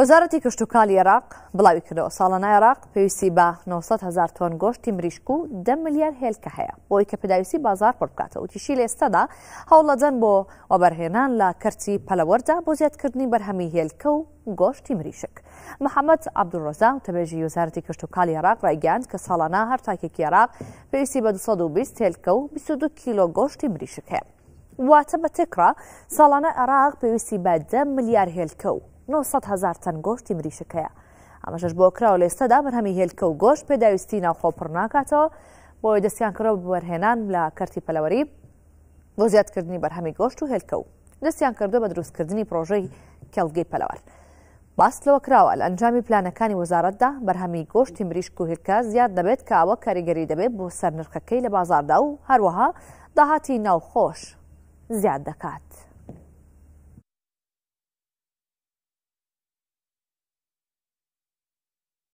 وەزارەتی کشت و کالی عێراق بڵاوی کردەوە ساڵانە عێراق پێویستی بە 900 هزار تۆن گۆشتی مریشک و ده میلیار هێلکە هەیە بۆی کە پێداویستی بازار پڕکاتە وتیشی لە ئێستادا هەوڵە جەن بۆ وەبەرهێنان لە کەرتی پەلەوەردا بۆ زیادکردنی بەرهەمی هێلکە و گۆشتی مریشک محەممەد عبدوڕۆزا و تەبێژی وەزارەتی کشت و کالی عێراق ڕایگەاند کە ساڵانە هەر تاکێکی عێراق پێویستی بە 220 هێلکە و 22 کیلۆ گۆشتی مریشک هەیە واتە بە تێکرا ساڵانە عێراق پێویستی بە ده میلیار هێلکە و 900 هزار تەن گۆشتی مریشەکەیە ئەمەشش بۆ کراوە لە ئێستادا بەرهەمی هێلکە و گۆشت پێداویستی ناوخۆپڕ ناکاتەوە بۆی دەستیان کڕە بوەرهێنان لە کەرتی پەلەوەری بۆ زیادکردنی بەرهەمی گۆشت و هێلکە و دەستیان کردو بە دروستکردنی پرۆژەی کەلگەی پەلەوەر. باستلەوە کراوە لە ئەنجامی پلانەکانی وەزارەتدا بەرهەمی گۆشتی مریشک و هێلکە زیاد دەبێت کە ئەوە کاریگەری دەبێت بۆ سەرنرخەکەی لە بازاردا و هەروەها داهاتی ناوخۆش زیاد دەکات.